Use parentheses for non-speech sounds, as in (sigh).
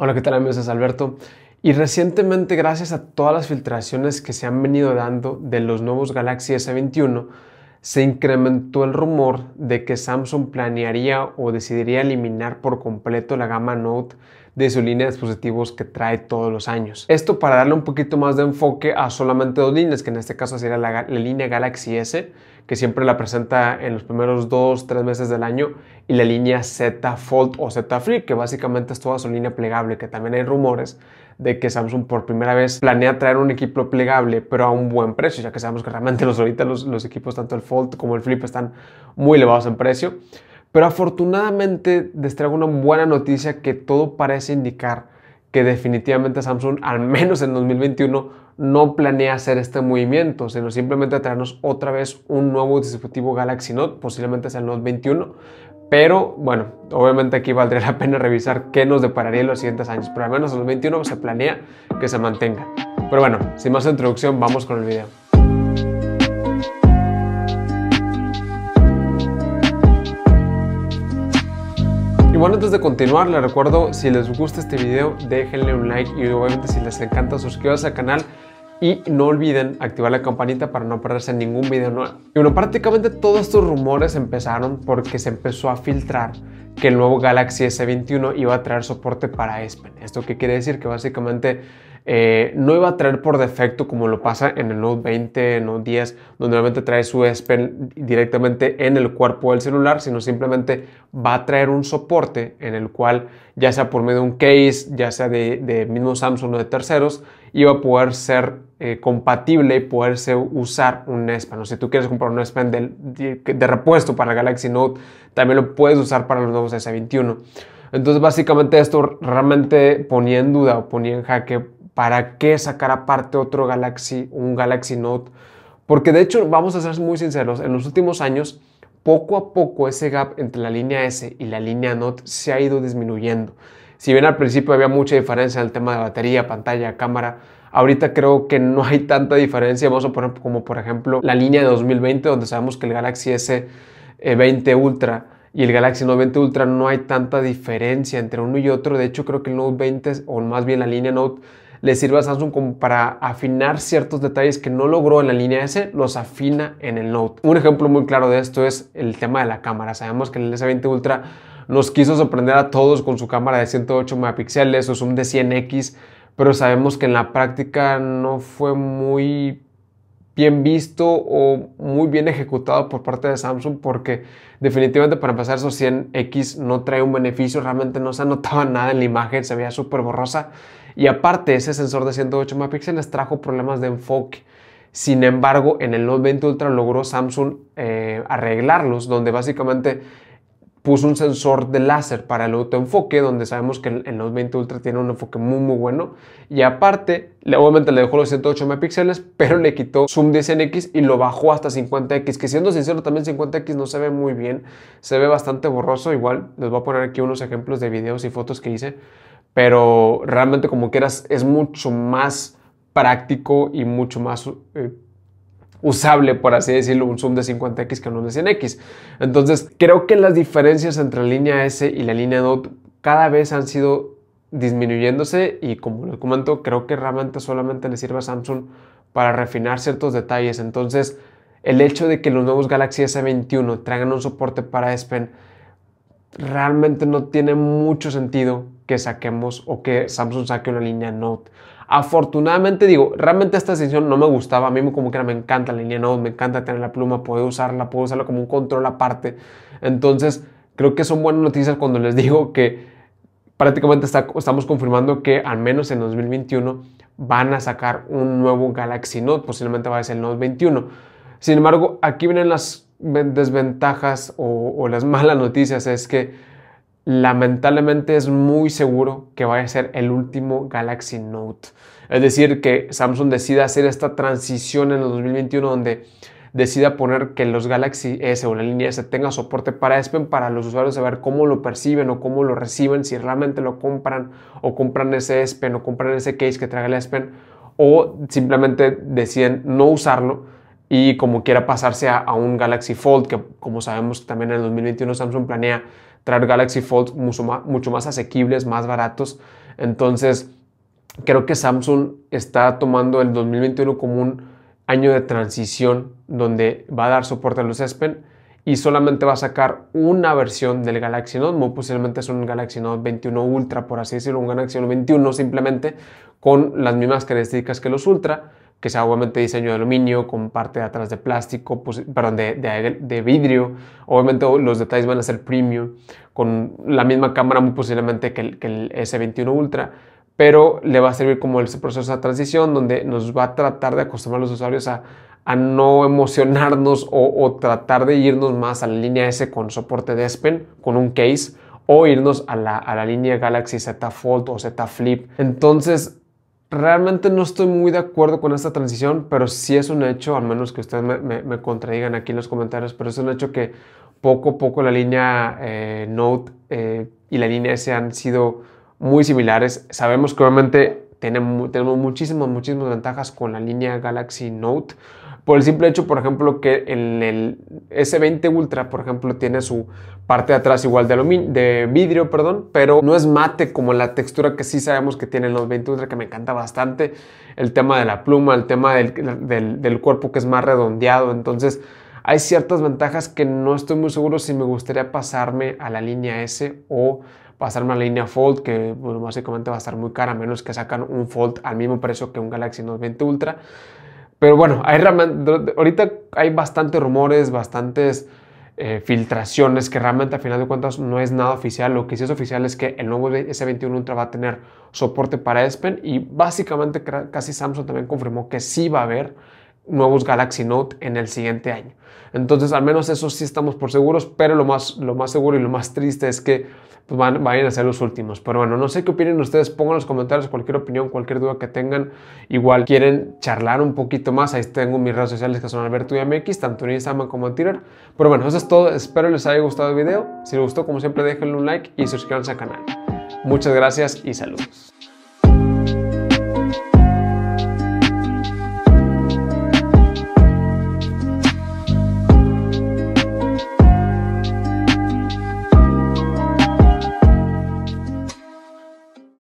Hola, ¿qué tal amigos? Es Alberto. Y recientemente, gracias a todas las filtraciones que se han venido dando de los nuevos Galaxy S21, se incrementó el rumor de que Samsung planearía o decidiría eliminar por completo la gama Note de su línea de dispositivos que trae todos los años. Esto para darle un poquito más de enfoque a solamente dos líneas, que en este caso sería la, la línea Galaxy S que siempre la presenta en los primeros dos, tres meses del año, y la línea Z Fold o Z Flip, que básicamente es toda su línea plegable, que también hay rumores de que Samsung por primera vez planea traer un equipo plegable, pero a un buen precio, ya que sabemos que realmente los, ahorita los, equipos, tanto el Fold como el Flip, están muy elevados en precio. Pero afortunadamente les traigo una buena noticia que todo parece indicar que definitivamente Samsung, al menos en 2021, no planea hacer este movimiento, sino simplemente traernos otra vez un nuevo dispositivo Galaxy Note, posiblemente sea el Note 21. Pero bueno, obviamente aquí valdría la pena revisar qué nos depararía en los siguientes años, pero al menos el los 21 se planea que se mantenga. Pero bueno, sin más introducción, vamos con el video. Y bueno, antes de continuar, les recuerdo, si les gusta este video, déjenle un like y obviamente si les encanta, suscríbanse al canal y no olviden activar la campanita para no perderse ningún video nuevo. Y bueno, prácticamente todos estos rumores empezaron porque se empezó a filtrar que el nuevo Galaxy S21 iba a traer soporte para S ¿Esto qué quiere decir? Que básicamente eh, no iba a traer por defecto como lo pasa en el Note 20, Note 10, donde realmente trae su S Pen directamente en el cuerpo del celular, sino simplemente va a traer un soporte en el cual, ya sea por medio de un case, ya sea de, mismo Samsung o de terceros, iba a poder ser eh, compatible y poderse usar un S Pen. O si tú quieres comprar un S Pen de, repuesto para Galaxy Note, también lo puedes usar para los nuevos S21. Entonces, básicamente esto realmente ponía en duda o ponía en jaque ¿Para qué sacar aparte otro Galaxy, un Galaxy Note? Porque de hecho, vamos a ser muy sinceros, en los últimos años, poco a poco ese gap entre la línea S y la línea Note se ha ido disminuyendo. Si bien al principio había mucha diferencia en el tema de batería, pantalla, cámara, ahorita creo que no hay tanta diferencia. Vamos a poner como por ejemplo la línea de 2020, donde sabemos que el Galaxy S20 eh, Ultra y el Galaxy Note 20 Ultra no hay tanta diferencia entre uno y otro. De hecho, creo que el Note 20, o más bien la línea Note, le sirve a Samsung como para afinar ciertos detalles que no logró en la línea S, los afina en el Note. Un ejemplo muy claro de esto es el tema de la cámara. Sabemos que el S20 Ultra nos quiso sorprender a todos con su cámara de 108 megapíxeles, o zoom de 100x, pero sabemos que en la práctica no fue muy bien visto o muy bien ejecutado por parte de Samsung porque definitivamente para empezar esos 100X no trae un beneficio, realmente no se anotaba (laughs) nada en la imagen, se veía súper borrosa y aparte, ese sensor de 108 megapíxeles trajo problemas de enfoque. Sin embargo, en el Note 20 Ultra logró Samsung eh, arreglarlos, donde básicamente puso un sensor de láser para el autoenfoque, donde sabemos que el Note 20 Ultra tiene un enfoque muy muy bueno. Y aparte, obviamente le dejó los 108 megapíxeles, pero le quitó zoom 10 x y lo bajó hasta 50x, que siendo sincero también 50x no se ve muy bien, se ve bastante borroso. Igual les voy a poner aquí unos ejemplos de videos y fotos que hice pero realmente como quieras es mucho más práctico y mucho más eh, usable, por así decirlo, un zoom de 50x que uno de 100x. Entonces, creo que las diferencias entre la línea S y la línea DOT cada vez han sido disminuyéndose y como les comento, creo que realmente solamente le sirve a Samsung para refinar ciertos detalles. Entonces, el hecho de que los nuevos Galaxy S21 traigan un soporte para S Pen realmente no tiene mucho sentido que saquemos o que Samsung saque una línea Note. Afortunadamente digo, realmente esta decisión no me gustaba, a mí como que me encanta la línea Note, me encanta tener la pluma, poder usarla, puedo usarla como un control aparte. Entonces, creo que son buenas noticias cuando les digo que prácticamente estamos confirmando que al menos en 2021 van a sacar un nuevo Galaxy Note, posiblemente va a ser el Note 21. Sin embargo, aquí vienen las desventajas o, las malas noticias es que lamentablemente es muy seguro que vaya a ser el último Galaxy Note. Es decir, que Samsung decida hacer esta transición en el 2021 donde decida poner que los Galaxy S o la línea S tenga soporte para S Pen para los usuarios saber cómo lo perciben o cómo lo reciben, si realmente lo compran o compran ese S Pen o compran ese case que trae el S Pen o simplemente deciden no usarlo y como quiera pasarse a, un Galaxy Fold, que como sabemos también en el 2021 Samsung planea traer Galaxy Fold mucho más, mucho más asequibles, más baratos. Entonces, creo que Samsung está tomando el 2021 como un año de transición donde va a dar soporte a los S Pen y solamente va a sacar una versión del Galaxy Note, muy posiblemente es un Galaxy Note 21 Ultra, por así decirlo, un Galaxy Note 21 simplemente con las mismas características que los Ultra, que sea obviamente diseño de aluminio con parte de atrás de plástico, pues, perdón, de, de, de, vidrio. Obviamente los detalles van a ser premium, con la misma cámara muy posiblemente que el, S21 Ultra, pero le va a servir como ese proceso de transición donde nos va a tratar de acostumbrar a los usuarios a, no emocionarnos o, tratar de irnos más a la línea S con soporte de S Pen, con un case, o irnos a la, a la línea Galaxy Z Fold o Z Flip. Entonces, Realmente no estoy muy de acuerdo con esta transición, pero sí es un hecho, al menos que ustedes me, contradigan aquí en los comentarios, pero es un hecho que poco a poco la línea eh, Note eh, y la línea S han sido muy similares. Sabemos que obviamente tenemos, tenemos muchísimas, muchísimas ventajas con la línea Galaxy Note, por el simple hecho, por ejemplo, que el, S20 Ultra, por ejemplo, tiene su parte de atrás igual de, vidrio, perdón, pero no es mate como la textura que sí sabemos que tiene los 20 Ultra, que me encanta bastante. El tema de la pluma, el tema del, cuerpo que es más redondeado, entonces hay ciertas ventajas que no estoy muy seguro si me gustaría pasarme a la línea S o pasarme a la línea Fold, que bueno, básicamente va a estar muy cara, a menos que sacan un Fold al mismo precio que un Galaxy Note 20 Ultra. Pero bueno, hay ahorita hay bastantes rumores, bastantes eh, filtraciones que realmente a final de cuentas no es nada oficial. Lo que sí es oficial es que el nuevo S21 Ultra va a tener soporte para S Pen y básicamente casi Samsung también confirmó que sí va a haber nuevos Galaxy Note en el siguiente año. Entonces, al menos eso sí estamos por seguros, pero lo más, lo más seguro y lo más triste es que pues, van, vayan a ser los últimos. Pero bueno, no sé qué opinen ustedes, pongan en los comentarios cualquier opinión, cualquier duda que tengan. Igual quieren charlar un poquito más, ahí tengo mis redes sociales que son Alberto y MX, tanto en Instagram como en Twitter. Pero bueno, eso es todo, espero les haya gustado el video. Si les gustó, como siempre, déjenle un like y suscríbanse al canal. Muchas gracias y saludos.